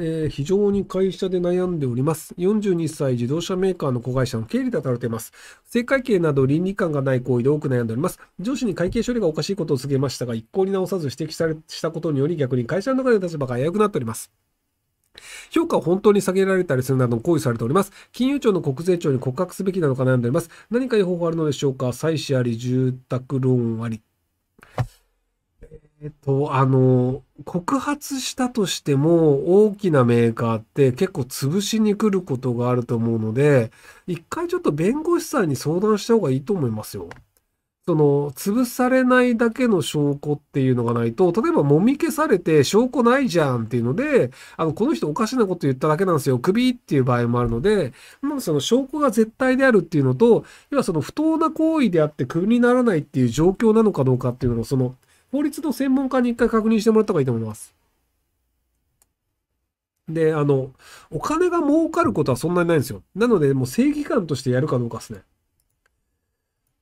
えー、非常に会社で悩んでおります。42歳自動車メーカーの子会社の経理で働いています。不正会計など倫理観がない行為で多く悩んでおります。上司に会計処理がおかしいことを告げましたが、一向に直さず指摘されしたことにより逆に会社の中で立場が危うくなっております。評価を本当に下げられたりするなど行為されております。金融庁の国税庁に告白すべきなのか悩んでおります。何かいい方法あるのでしょうか妻子あり、住宅ローンあり。えっと、あの、告発したとしても大きなメーカーって結構潰しに来ることがあると思うので、一回ちょっと弁護士さんに相談した方がいいと思いますよ。その、潰されないだけの証拠っていうのがないと、例えばもみ消されて証拠ないじゃんっていうので、あの、この人おかしなこと言っただけなんですよ、クビっていう場合もあるので、まあその証拠が絶対であるっていうのと、要はその不当な行為であってクビにならないっていう状況なのかどうかっていうのを、その、法律の専門家に一回確認してもらった方がいいと思います。で、あの、お金が儲かることはそんなにないんですよ。なので、もう正義感としてやるかどうかですね。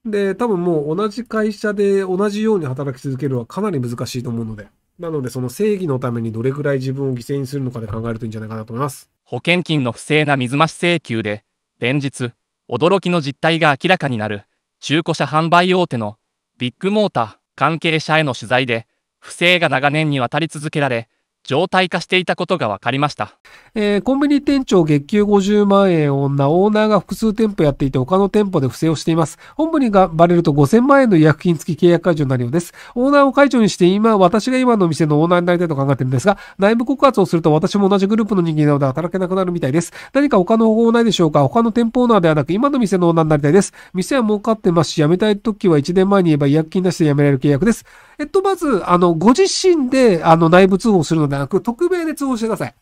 で、多分もう同じ会社で同じように働き続けるはかなり難しいと思うので、なのでその正義のためにどれぐらい自分を犠牲にするのかで考えるといいんじゃないかなと思います。保険金の不正な水増し請求で、連日、驚きの実態が明らかになる、中古車販売大手のビッグモーター。関係者への取材で、不正が長年にわたり続けられ、状態化していたことが分かりました、えー、コンビニ店長月給50万円女オーナーが複数店舗やっていて他の店舗で不正をしています本部にがバレると5000万円の違約金付き契約解除になるようですオーナーを解除にして今私が今の店のオーナーになりたいと考えてるんですが内部告発をすると私も同じグループの人間なので働けなくなるみたいです何か他の方法ないでしょうか他の店舗オーナーではなく今の店のオーナーになりたいです店は儲かってますし辞めたい時は1年前に言えば違約金なしで辞められる契約ですえっと、まず、あの、ご自身で、あの、内部通報するのではなく、匿名で通報してください。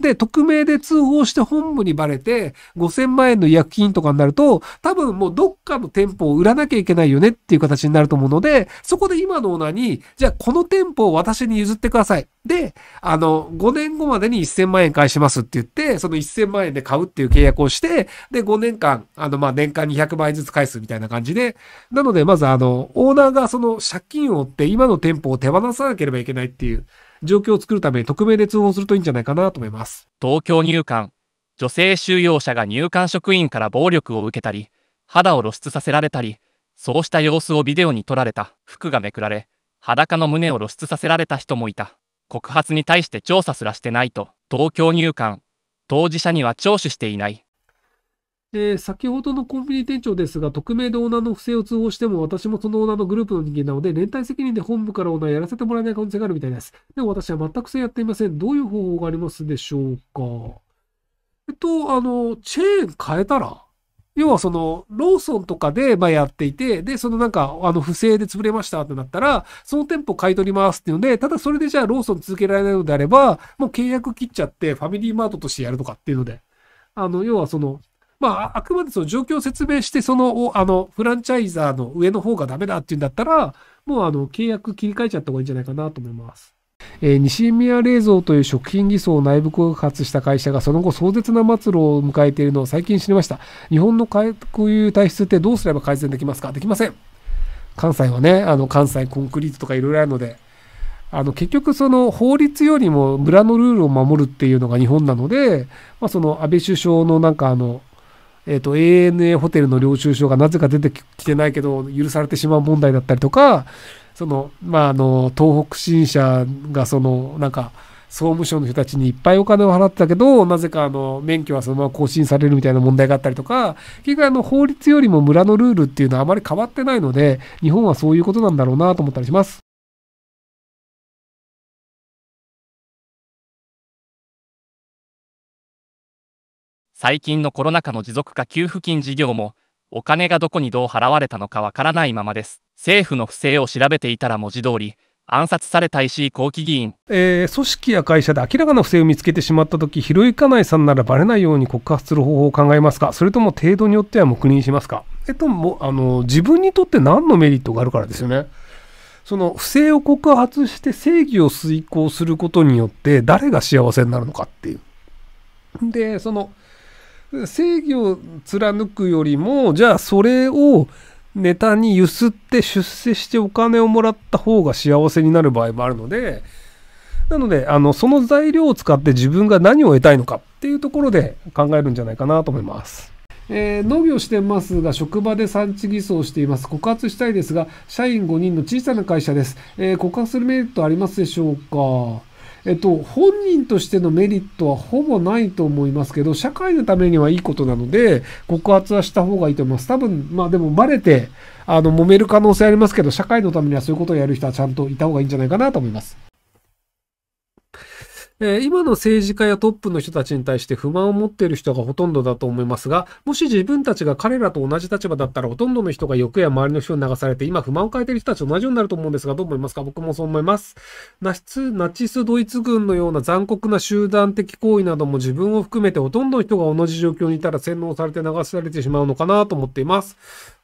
で、匿名で通報して本部にバレて、5000万円の医薬品とかになると、多分もうどっかの店舗を売らなきゃいけないよねっていう形になると思うので、そこで今のオーナーに、じゃあこの店舗を私に譲ってください。で、あの、5年後までに1000万円返しますって言って、その1000万円で買うっていう契約をして、で、5年間、あの、ま、年間200万円ずつ返すみたいな感じで、なので、まずあの、オーナーがその借金を負って今の店舗を手放さなければいけないっていう、状況を作るため、匿名で通報するといいんじゃないかなと思います。東京入管。女性収容者が入管職員から暴力を受けたり、肌を露出させられたり、そうした様子をビデオに撮られた、服がめくられ、裸の胸を露出させられた人もいた。告発に対して調査すらしてないと、東京入管。当事者には聴取していない。えー、先ほどのコンビニ店長ですが、匿名でオーナーの不正を通報しても、私もそのオーナーのグループの人間なので、連帯責任で本部からオーナーやらせてもらえない可能性があるみたいです。でも私は全くそうやっていません。どういう方法がありますでしょうか。えっと、あの、チェーン変えたら要はその、ローソンとかで、まやっていて、で、そのなんか、あの、不正で潰れましたってなったら、その店舗買い取りますっていうので、ただそれでじゃあローソン続けられないのであれば、もう契約切っちゃって、ファミリーマートとしてやるとかっていうので、あの、要はその、まあ、あくまでその状況を説明して、その、あの、フランチャイザーの上の方がダメだっていうんだったら、もう、あの、契約切り替えちゃった方がいいんじゃないかなと思います。えー、西宮冷蔵という食品偽装を内部告発した会社がその後壮絶な末路を迎えているのを最近知りました。日本のこういう体質ってどうすれば改善できますかできません。関西はね、あの関西コンクリートとかいろいろあるので、あの結局その法律よりも村のルールを守るっていうのが日本なので、まあ、その安倍首相のなんかあの、えっ、ー、と、ANA ホテルの領収書がなぜか出てきてないけど、許されてしまう問題だったりとか、その、まあ、あの、東北新社が、その、なんか、総務省の人たちにいっぱいお金を払ってたけど、なぜかあの免許はそのまま更新されるみたいな問題があったりとか、結局あの法律よりも村のルールっていうのはあまり変わってないので、日本はそういうことなんだろうなと思ったりします。最近のコロナ禍の持続化給付金事業も、お金がどこにどう払われたのかわからないままです。政府の不正を調べていたら文字通り、暗殺された石井後期議員、えー、組織や会社で明らかな不正を見つけてしまったとき、広井家内さんならばれないように告発する方法を考えますか、それとも程度によっては黙認しますか、えっと、もあの自分にとって何のメリットがあるからですよね。その不正を告発して正義を遂行することによって誰が幸せになるのかっていう。で、その正義を貫くよりもじゃあそれをネタに揺すって出世してお金をもらった方が幸せになる場合もあるのでなのであのその材料を使って自分が何を得たいのかっていうところで考えるんじゃないかなと思います。えー、農業してますが、職場で産地偽装しています。告発したいですが、社員5人の小さな会社です。えー、告発するメリットありますでしょうかえっと、本人としてのメリットはほぼないと思いますけど、社会のためにはいいことなので、告発はした方がいいと思います。多分、まあでもバレて、あの、揉める可能性ありますけど、社会のためにはそういうことをやる人はちゃんといた方がいいんじゃないかなと思います。えー、今の政治家やトップの人たちに対して不満を持っている人がほとんどだと思いますが、もし自分たちが彼らと同じ立場だったら、ほとんどの人が欲や周りの人に流されて、今不満を変えている人たちと同じようになると思うんですが、どう思いますか僕もそう思います。ナチナチスドイツ軍のような残酷な集団的行為なども自分を含めてほとんどの人が同じ状況にいたら洗脳されて流されてしまうのかなと思っています。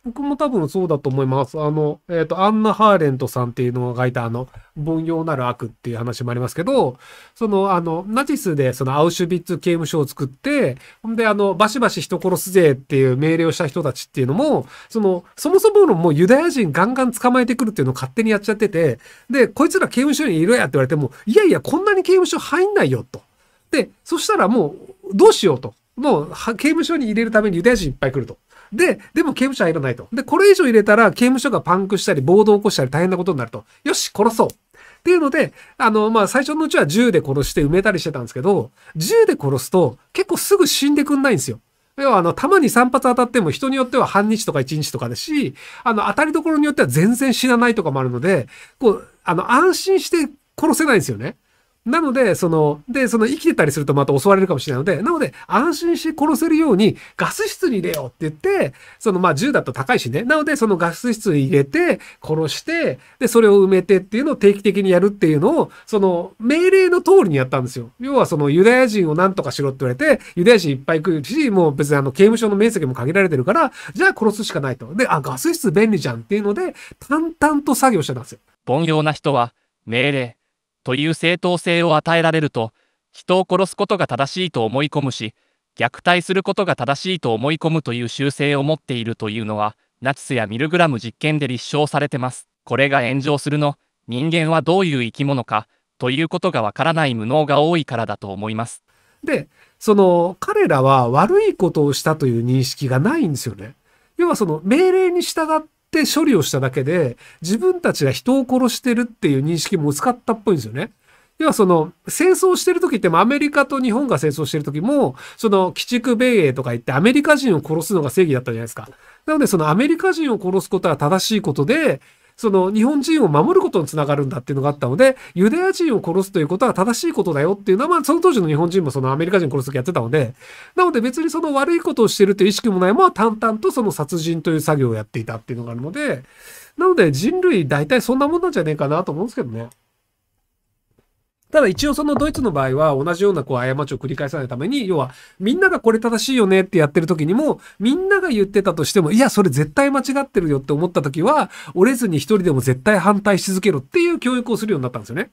僕も多分そうだと思います。あの、えっ、ー、と、アンナ・ハーレントさんっていうのが書いた、あの、凡庸なる悪っていう話もありますけど、その、あの、ナチスで、その、アウシュビッツ刑務所を作って、ほんで、あの、バシバシ人殺すぜっていう命令をした人たちっていうのも、その、そもそものもうユダヤ人ガンガン捕まえてくるっていうのを勝手にやっちゃってて、で、こいつら刑務所にいろやって言われても、いやいや、こんなに刑務所入んないよ、と。で、そしたらもう、どうしようと。もう、刑務所に入れるためにユダヤ人いっぱい来ると。で、でも刑務所入らないと。で、これ以上入れたら刑務所がパンクしたり、暴動を起こしたり大変なことになると。よし、殺そう。っていうので、あの、まあ、最初のうちは銃で殺して埋めたりしてたんですけど、銃で殺すと結構すぐ死んでくんないんですよ。要は、あの、弾に3発当たっても人によっては半日とか1日とかですし、あの、当たりどころによっては全然死なないとかもあるので、こう、あの、安心して殺せないんですよね。なので、その、で、その生きてたりするとまた襲われるかもしれないので、なので、安心して殺せるように、ガス室に入れようって言って、その、まあ、銃だと高いしね。なので、そのガス室に入れて、殺して、で、それを埋めてっていうのを定期的にやるっていうのを、その、命令の通りにやったんですよ。要は、その、ユダヤ人を何とかしろって言われて、ユダヤ人いっぱい来るし、もう別にあの、刑務所の面積も限られてるから、じゃあ殺すしかないと。で、あ、ガス室便利じゃんっていうので、淡々と作業してたんですよ。凡庸な人は、命令。という正当性を与えられると、人を殺すことが正しいと思い込むし、虐待することが正しいと思い込むという習性を持っているというのは、ナチスやミルグラム実験で立証されてます。これが炎上するの、人間はどういう生き物か、ということがわからない無能が多いからだと思います。で、その、彼らは悪いことをしたという認識がないんですよね。要はその命令に従っって処理をしただけで、自分たちが人を殺してるっていう認識も薄かったっぽいんですよね。要はその戦争してる時ってアメリカと日本が戦争してる時もその鬼畜米英とか言ってアメリカ人を殺すのが正義だったじゃないですか。なのでそのアメリカ人を殺すことは正しいことでその日本人を守ることにつながるんだっていうのがあったので、ユダヤ人を殺すということは正しいことだよっていうのは、まあ、その当時の日本人もそのアメリカ人殺すときやってたので、なので別にその悪いことをしてるという意識もないまま淡々とその殺人という作業をやっていたっていうのがあるので、なので人類大体そんなもんなんじゃねえかなと思うんですけどね。ただ一応そのドイツの場合は同じようなこう過ちを繰り返さないために、要はみんながこれ正しいよねってやってる時にも、みんなが言ってたとしても、いや、それ絶対間違ってるよって思った時は、折れずに一人でも絶対反対し続けろっていう教育をするようになったんですよね。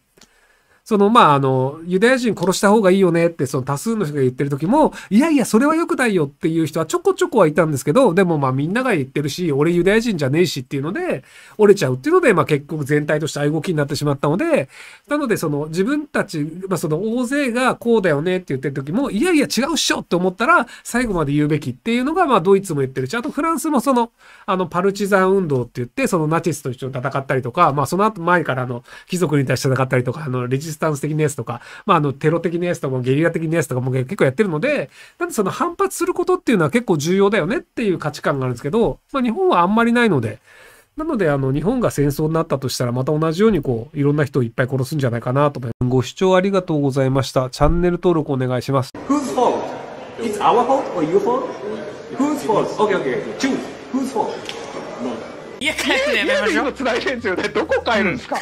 そのまああのユダヤ人殺した方がいいよねってその多数の人が言ってる時もいやいやそれは良くないよっていう人はちょこちょこはいたんですけどでもまみんなが言ってるし俺ユダヤ人じゃねえしっていうので折れちゃうっていうのでまあ結局全体としてああいう動きになってしまったのでなのでその自分たちまあその大勢がこうだよねって言ってる時もいやいや違うっしょって思ったら最後まで言うべきっていうのがまドイツも言ってるしあとフランスもそのあのパルチザン運動って言ってそのナチスと一緒に戦ったりとかまあその後前からの貴族に対して戦ったりとかあのレジスタンス的なやつとか、まあ、あの、テロ的なやつとかゲリラ的なやつとかも結構やってるので、なんでその反発することっていうのは結構重要だよねっていう価値観があるんですけど、まあ、日本はあんまりないので、なので、あの、日本が戦争になったとしたら、また同じように、こう、いろんな人をいっぱい殺すんじゃないかなと思います。ご視聴ありがとうございました。チャンネル登録お願いします。Whose fault? It's our fault or your fault? Whose fault? Okay, okay. Choose. Whose fault? 家帰るのやめましょう。いでどこ帰るんですか